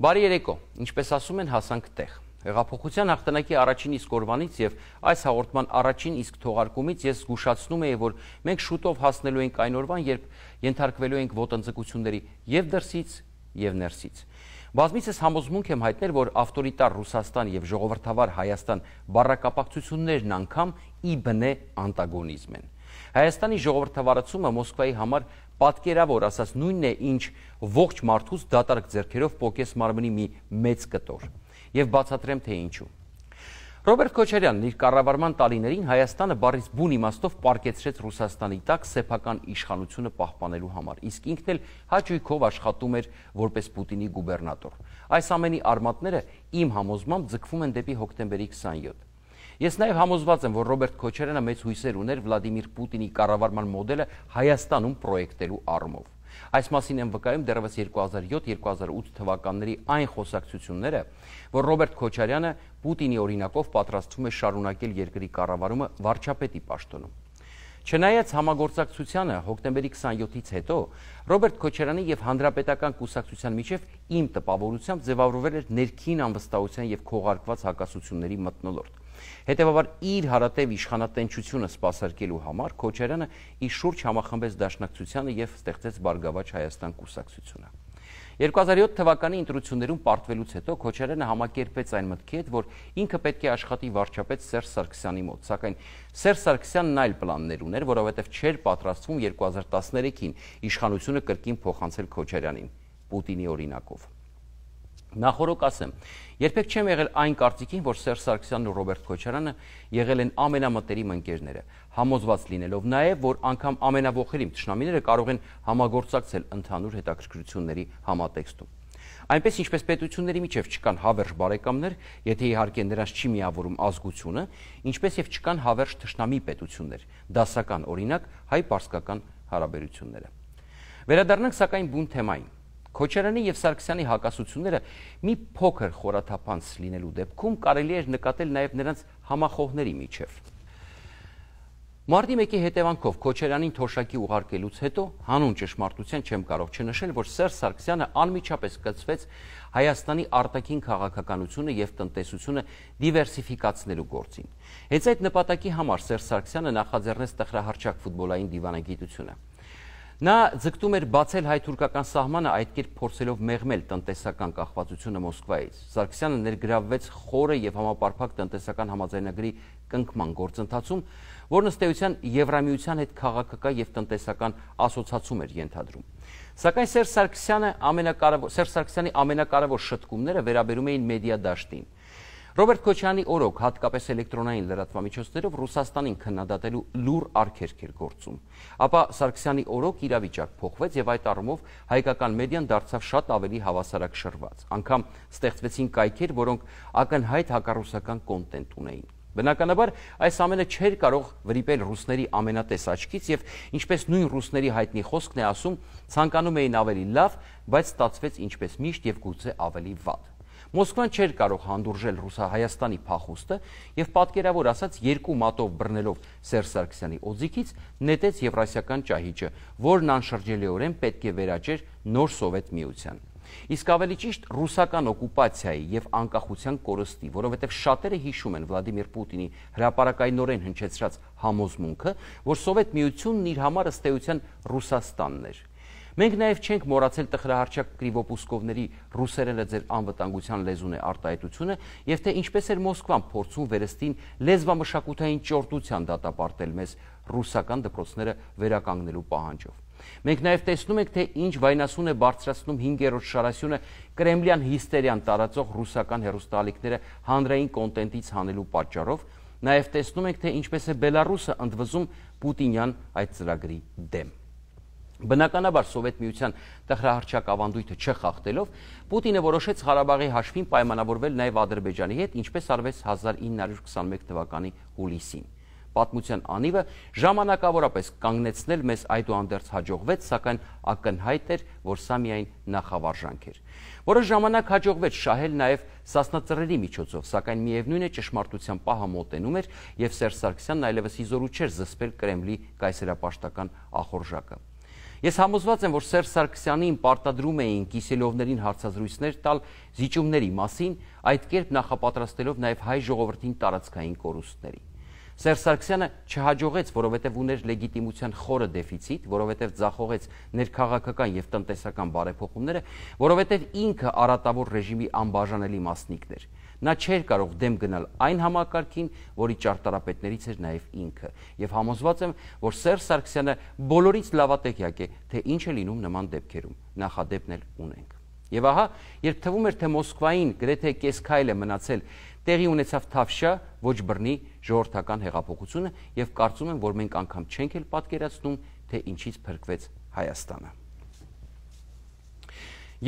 Բարի երեկո, ինչպես ասում են հասանք տեղ։ Հեղափոխության հաղթանակի առաջին իսկ օրվանից եւ այս հաղորդման առաջին իսկ թողարկումից ես զգուշացնում եի, որ մենք շուտով հասնելու ենք այն օրվան, երբ ենթարկվելու ենք ոտնձգությունների եւ դրսից եւ ներսից։ Բազմիցս համոզմունք եմ հայտնել, որ ավտորիտար Ռուսաստան եւ ժողովրդավար Հայաստան բառակապակցություններն անգամ ի բնե անտագոնիզմ են։ Հայաստանի ժողովրդավարացումը Մոսկվայի համար պատկերավոր, ասած նույնն է, ինչ ողջ մարդուց դատարկ ձեռքերով փոկես մարմնի մի մեծ կտոր։ Եվ բացատրեմ թե ինչու։ Ռոբերտ Քոչարյանն իր կառավարման տարիներին Հայաստանը բարից բուն իմաստով պարկեցրեց Ռուսաստանի տակ սեփական իշխանությունը պահպանելու համար, իսկ ինքն էլ հաճույքով աշխատում էր որպես Պուտինի գուբերնատոր։ Այս ամենի արմատները իմ համոզմամբ ձգվում են դեպի հոկտեմբերի 27 Ես նաև համոզված եմ, որ Ռոբերտ Քոչարյանը մեծ հույսեր ուներ Վլադիմիր Պուտինի կառավարման մոդելը Հայաստանում պրոյեկտելու առումով։ Այս մասին են վկայում դեռևս 2007-2008 թվականների այն խոսակցությունները, որ Ռոբերտ Քոչարյանը Պուտինի օրինակով պատրաստվում է շարունակել երկրի կառավարումը վարչապետի պաշտոնում։ Չնայած համագործակցությանը հոկտեմբերի 27-ից հետո Ռոբերտ Քոչարյանի եւ Հանրապետական կուսակցության միջև իմ տպավորությամբ ձևավորվել էր ներքին անվստահության եւ քողարկված հակասությունների մթնոլորտ։ Հետևաբար իր հարատև իշխանատնչությունը սպասարկելու համար Քոչարյանը իր շուրջ համախմբեց դաշնակցությանը եւ ստեղծեց Բարգավաճ Հայաստան կուսակցությունը։ 2007 թվականի ընտրություններում պարտվելուց հետո Քոչարյանը համակերպեց այն մտքի հետ, որ ինքը պետք է աշխատի վարչապետ Սերժ Սարգսյանի մոտ, սակայն Սերժ Սարգսյանն այլ պլաններ ուներ, որովհետև չէր պատրաստվում 2013-ին իշխանությունը կրկին փոխանցել Քոչարյանին Պուտինի օրինակով։ Նախորոք ասեմ, երբեք չեմ եղել այն կարծիքին, որ Սերժ Սարգսյանն ու Ռոբերտ Քոչարյանը եղել են ամենամտերիմ ընկերները, համոզված լինելով նաև, որ անգամ ամենավոխերիմ ճշնամիները կարող են համագործակցել ընդհանուր հետաքրքրությունների համատեքստում։ Այնպես ինչպես պետությունների միջև չկան հավերժ բարեկամներ, եթե իհարկե նրանց չի միավորում ազգությունը, ինչպես եւ չկան հավերժ ճշնամի պետություններ, դասական օրինակ հայ-պարսկական հարաբերությունները։ Վերադառնանք սակայն բուն թեմային։ Քոչարյանի եւ Սարգսյանի հակասությունները մի փոքր խորաթափանց լինելու դեպքում կարելի էր նկատել նաեւ նրանց համախոհների միջև։ Մարտի 1-ի հետևանքով Քոչարյանին թոշակի ուղարկելուց հետո հանուն ճշմարտության չեմ կարող չնշել, որ Սերժ Սարգսյանը անմիջապես կցվեց Հայաստանի արտաքին քաղաքականությունը եւ տնտեսությունը դիվերսիֆիկացնելու գործին։ Հենց այդ նպատակի համար Սերժ Սարգսյանը նախաձեռնեց տխրահարճակ ֆուտբոլային դիվանագիտությունը։ Նա ձգտում էր բացել հայ-թուրքական սահմանը այդ կերպ փորձելով մեղմել տնտեսական կախվածությունը Մոսկվայից։ Սարգսյանը ներգրավվեց խորը եւ համապարփակ տնտեսական համաձայնագրի կնքման գործընթացում, որն ըստ էության Եվրամիության հետ քաղաքական եւ տնտեսական ասոցացում էր ենթադրում։ Սակայն Սերժ Սարգսյանը ամենակարևոր Սերժ Սարգսյանի ամենակարևոր շտկումները վերաբերում էին մեդիա դաշտին։ Ռոբերտ Քոչյանի օրոք հատկապես էլեկտրոնային լրատվամիջոցներով Ռուսաստանին քննադատելու լուր արկերք էր գործում։ Ապա Սարգսյանի օրոք իրավիճակ փոխվեց եւ այդ առումով հայկական մեդիան դարձավ շատ ավելի հավասարակշռված։ Անկամ ստեղծվեցին կայքեր, որոնք ակնհայտ հակառուսական կոնտենտ ունեին։ Բնականաբար այս ամենը չէր կարող վրիպել ռուսների ամենատես աչքից եւ ինչպես նույն ռուսների հայտնի խոսքն է ասում, ցանկանում էին ավելի լավ, բայց ստացվեց ինչպես միշտ եւ գուցե ավելի վատ։ Մոսկվան չէր կարող հանդուրժել Ռուսահայաստանի փախուստը եւ պատկերավոր ասած երկու մատով բռնելով Սերժ Սարգսյանի օձիկից նետեց եվրասիական ճահիճը, որն անշրջելիորեն պետք է վերաճեր նոր սովետ միության։ Իսկ ավելի ճիշտ ռուսական օկուպացիայի եւ անկախության կորստի, որովհետեւ շատերը հիշում են Վլադիմիր Պուտինի հրաապարակայնորեն հնչեցրած համոզմունքը, որ Սովետ միությունն իր համար ըստեյության Ռուսաստանն էր։ Մենք նաև չենք մոռացել տխրահարճակ Կրիվոպուսկովների ռուսերենը ձեր անվտանգության լեզուն է արտահայտությունը եւ թե ինչպես էր Մոսկվան փորձում վերստին լեզվամշակութային ճորտության դատապարտել մեզ ռուսական դպրոցները վերականգնելու պահանջով։ Մենք նաև տեսնում ենք, թե ինչ վայնասուն է բարձրացնում 5-րդ շարասյունը Կրեմլյան հիստերիան տարածող ռուսական հերոստալիքները հանրային կոնտենտից հանելու պատճառով, նաև տեսնում ենք, թե ինչպես է Բելարուսը ընդվզում Պուտինյան այդ ծրագրի դեմ։ Բնականաբար Սովետ միության տխրահարչակ ավանդույթը չխախտելով, Պուտինը որոշեց Ղարաբաղի հաշվին պայմանավորվել նաև Ադրբեջանի հետ, ինչպես արվեց 1921 թվականի հուլիսին։ Պատմության անիվը ժամանակավորապես կանգնեցնել մեզ այդուհանդերձ հաջողվեց, սակայն ակնհայտ էր, որ սա միայն նախավարժանք էր։ Որը ժամանակ հաջողվեց շահել նաև սասնածռերի միջոցով, սակայն միևնույն է ճշմարտության պահը մոտենում էր եւ Սերժ Սարգսյանն այլևս իզորու չէր զսպել Կրեմլի կայսերապաշտական ախորժակը։ Ես համոզված եմ, որ Սերժ Սարգսյանին պարտադրում էին կիսելովներին հարցազրույցներ տալ զիջումների մասին, այդ կերպ նախապատրաստելով նաև հայ ժողովրդին տարածքային կորուստների։ Սերժ Սարգսյանը չհաջողեց, որովհետև ուներ լեգիտիմության խորը դեֆիցիտ, որովհետև ձախողեց ներքաղաքական եւ տնտեսական բարեփոխումները, որովհետև ինքը արատավոր ռեժիմի անբաժանելի մասնիկն էր։ Նա չէր կարող դեմ գնալ այն համակարգին, որի ճարտարապետներից էր նաև ինքը։ Եվ համոզված եմ, որ Սերժ Սարգսյանը բոլորից լավատեղյակ է, թե ինչ է լինում նման դեպքերում։ Նախադեպն էլ ունենք։ Եվ ահա, երբ թվում էր, թե Մոսկվային գրեթե կես քայլ է մնացել, տեղի ունեցավ Թավշյա ոչ բռնի ժողովրդական հեղափոխությունը եւ կարծում եմ, որ մենք անգամ չենք էլ պատկերացնում, թե ինչից փրկվեց Հայաստանը։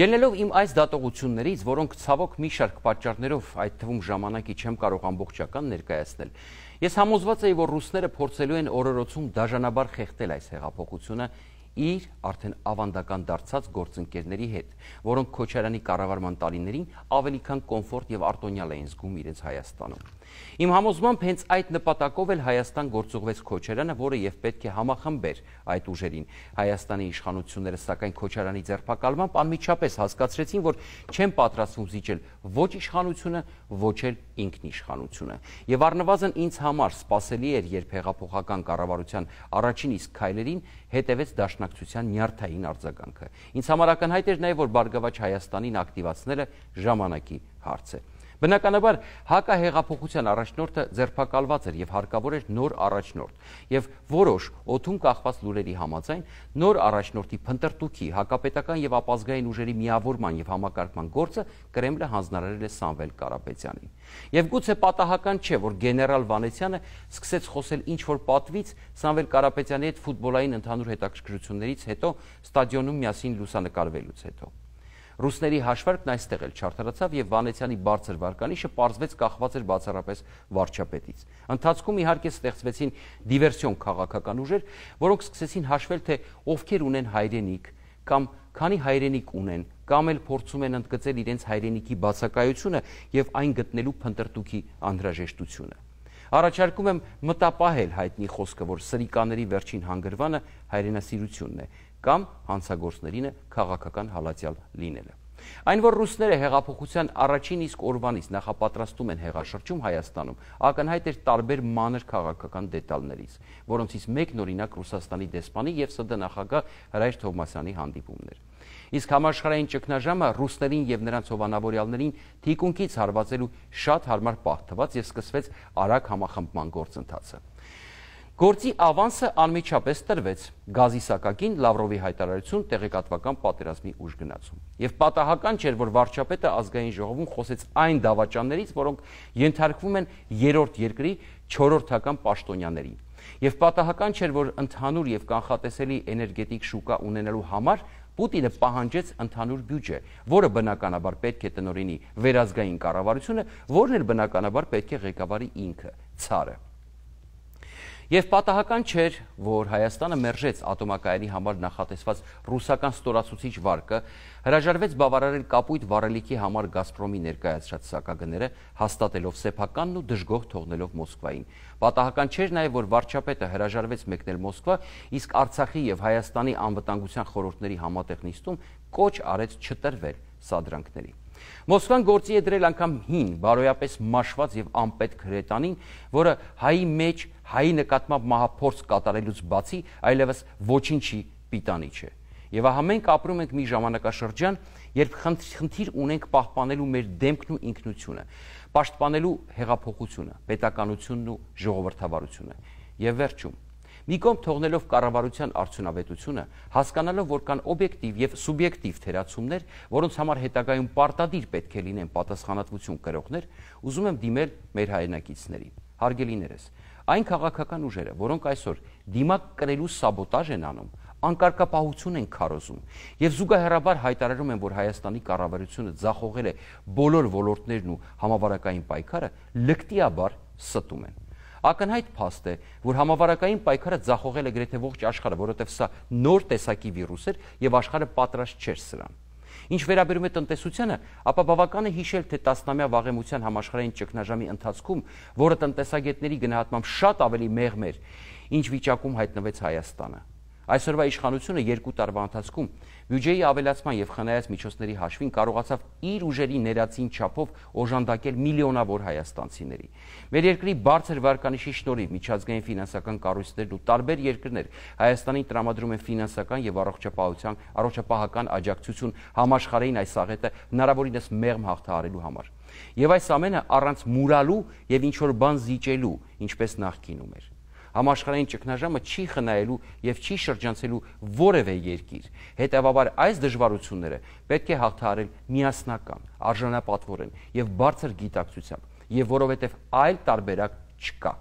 Ելնելով իմ այս դատողություններից, որոնք ցավոք մի շարք պատճառներով այդ թվում ժամանակի չեմ կարող ամբողջական ներկայացնել, ես համոզված էի, որ ռուսները փորձելու են օրորոցում դաժանաբար խեղդել այս հեղափոխությունը իր արդեն ավանդական դարձած գործընկերների հետ, որոնք Քոչարյանի կառավարման տարիներին ավելի քան կոմֆորտ եւ արտոնյալ էին զգում իրենց Հայաստանում։ Իմ համոզմամբ հենց այդ նպատակով էլ Հայաստան գործուղվեց Քոչարյանը, որը եւ պետք է համախմբեր այդ ուժերին։ Հայաստանի իշխանությունները սակայն Քոչարյանի ձերբակալմամբ անմիջապես հասկացրեցին, որ չեն պատրաստվում զիջել ոչ իշխանությունը, ոչ էլ ինքնիշխանությունը։ Եվ առնվազն ինձ համար սпасելի էր, երբ հեղափոխական կառավարության առաջին իսկ քայլերին հետևեց դաշնակցության նյարդային արձագանքը։ Ինձ համար ակնհայտ էր նաև, որ Բարգավաճ Հայաստանին ակտիվացնելը ժամանակի հարց է։ Բնականաբար հակահեղափոխության առաջնորդը ձերբակալված էր եւ հարկավոր էր նոր առաջնորդ։ Եվ որոշ օթուն կախված լուրերի համաձայն նոր առաջնորդի փնտրտուքի հակապետական եւ ապազգային ուժերի միավորման եւ համակարգման գործը Կրեմլը հանձնարարել է Սամվել Կարապետյանին։ Եվ գուցե պատահական չէ, որ գեներալ Վանեցյանը սկսեց խոսել ինչ որ պատվից Սամվել Կարապետյանի հետ ֆուտբոլային ընդհանուր հետաքրքրություններից հետո ստադիոնում միասին լուսանկարվելուց հետո։ Ռուսների հաշվարկն այստեղ էլ չարթարացավ եւ Վանեցյանի բարձր վարկանիշը պարզվեց կախված էր բացառապես վարչապետից։ Ընթացքում իհարկե ստեղծվեցին դիվերսիոն քաղաքական ուժեր, որոնք սկսեցին հաշվել թե ովքեր ունեն հայրենիք կամ քանի հայրենիք ունեն կամ էլ փորձում են ընդգծել իրենց հայրենիքի բացակայությունը եւ այն գտնելու փնտրտուքի անհրաժեշտությունը։ Առաջարկում եմ մտապահել հայտնի խոսքը, որ սրիկաների վերջին հանգրվանը հայրենասիրությունն է կամ հանցագործներինը քաղաքական հալածյալ լինելը։ Այն որ ռուսները հեղափոխության առաջին իսկ օրվանից նախապատրաստում են հեղաշրջում Հայաստանում, ակնհայտ էր տարբեր մանր քաղաքական դետալներից, որոնցից մեկն օրինակ Ռուսաստանի դեսպանի եւ ՍԴ նախագահ Հրայր Թովմասյանի հանդիպումն էր։ Իսկ համաշխարհային ճգնաժամը ռուսներին եւ նրանց հովանավորյալներին թիկունքից հարվածելու շատ հարմար պահ թվաց եւ սկսվեց արագ համախմբման գործընթացը։ Գործի ավանսը անմիջապես տրվեց գազի սակագին Լավրովի հայտարարություն տեղեկատվական պատերազմի ուժ գնացում։ Եվ պատահական չէր, որ վարչապետը ազգային ժողովում խոսեց այն դավաճաններից, որոնք ենթարկվում են երրորդ երկրի 4-րդական պաշտոնյաներին։ Եվ պատահական չէր, որ ընդհանուր եւ կանխատեսելի էներգետիկ շուկա ունենալու համար Պուտինը պահանջեց ընդհանուր բյուջե, որը բնականաբար պետք է տնորինի վերազգային կառավարությունը, որն էլ բնականաբար պետք է ղեկավարի ինքը, ցարը։ Եվ պատահական չէր, որ Հայաստանը մերժեց ատոմակայանի համար նախատեսված ռուսական ստորացուցիչ վարկը, հրաժարվեց բավարարել կապույտ վարելիքի համար Գազպրոմի ներկայացրած սակագները, հաստատելով սեփականն ու դժգոհ թողնելով Մոսկվային։ Պատահական չէր նաև, որ վարչապետը հրաժարվեց մեկնել Մոսկվա, իսկ Արցախի եւ Հայաստանի անվտանգության խորհուրդների համատեղ նիստում կոչ արեց չտրվել սադրանքների։ Մոսկվան գործի է դրել անգամ 5 բարոյապես մաշված եւ անպետք հրետանին, որը հայի մեջ հայի նկատմամբ մահափորձ կատարելուց բացի այլևս ոչինչի պիտանի չէ։ Եվ ահա մենք ապրում ենք մի ժամանակաշրջան, երբ խնդիր ունենք պահպանելու մեր դեմքն ու ինքնությունը, պաշտպանելու հեղափոխությունը, պետականությունն ու ժողովրդավարությունը։ Եվ վերջում, մի կողմ թողնելով կառավարության արդյունավետությունը, հասկանալով, որ կան օբյեկտիվ եւ սուբյեկտիվ թերացումներ, որոնց համար հետագայում պարտադիր պետք է լինեն պատասխանատվություն կրողներ, ուզում եմ դիմել մեր հայրենակիցներին։ Հարգելիներս, այն քաղաքական ուժերը, որոնք այսօր դիմակ կրելու սաբոտաժ են անում, անկարգապահություն են քարոզում եւ զուգահեռաբար հայտարարում են, որ Հայաստանի կառավարությունը ձախողել է բոլոր ոլորտներն ու համավարակային պայքարը լկտիաբար ստում են։ Ակնհայտ փաստ է, որ համավարակային պայքարը ձախողել է գրեթե ողջ աշխարհը, որովհետև սա նոր տեսակի վիրուս էր եւ աշխարհը պատրաստ չէր սրան։ Ինչ վերաբերում է տնտեսությանը, ապա բավական է հիշել, թե 10-ամյա վաղեմության համաշխարհային ճգնաժամի ընթացքում, որը տնտեսագետների գնահատմամբ շատ ավելի մեղմ էր, ինչ վիճակում հայտնվեց Հայաստանը։ Այսօրվա իշխանությունը երկու տարվա ընթացքում Բյուջեի ավելացման եւ խնայած միջոցների հաշվին կարողացավ իր ուժերի ներածին չափով օժանդակել միլիոնավոր հայաստանցիների։ Մեր երկրի բարձր վարկանիշի շնորհիվ միջազգային ֆինանսական կառույցներն ու տարբեր երկրներ Հայաստանին տրամադրում են ֆինանսական եւ առողջապահության առողջապահական աջակցություն համաշխարհային այս աղետը հնարավորինս մեղմ հաղթահարելու համար։ Եվ այս ամենը առանց մուրալու եւ ինչ որ բան զիջելու, ինչպես նախկինում էր համաշխարհային ճգնաժամը չի խնայելու եւ չի շրջանցելու որևէ երկիր։ Հետևաբար այս դժվարությունները պետք է հաղթահարել միասնական, արժանապատվորեն եւ բարձր գիտակցությամբ, եւ որովհետեւ այլ տարբերակ չկա,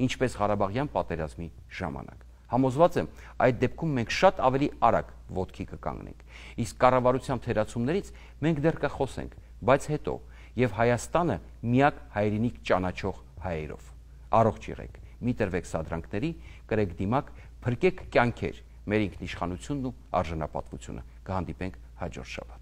ինչպես Ղարաբաղյան պատերազմի ժամանակ։ Համոզված եմ, այդ դեպքում մենք շատ ավելի արագ ոտքի կկանգնենք։ Իսկ կառավարության թերացումներից մենք դեռ կխոսենք, բայց հետո եւ Հայաստանը միակ հայրենիք ճանաչող հայերով։ Առողջ եղեք մի տրվեք սադրանքների, կրեք դիմակ, փրկեք կյանքեր, մեր ինքնիշխանությունն ու արժանապատվությունը։ Կհանդիպենք հաջորդ շաբաթ։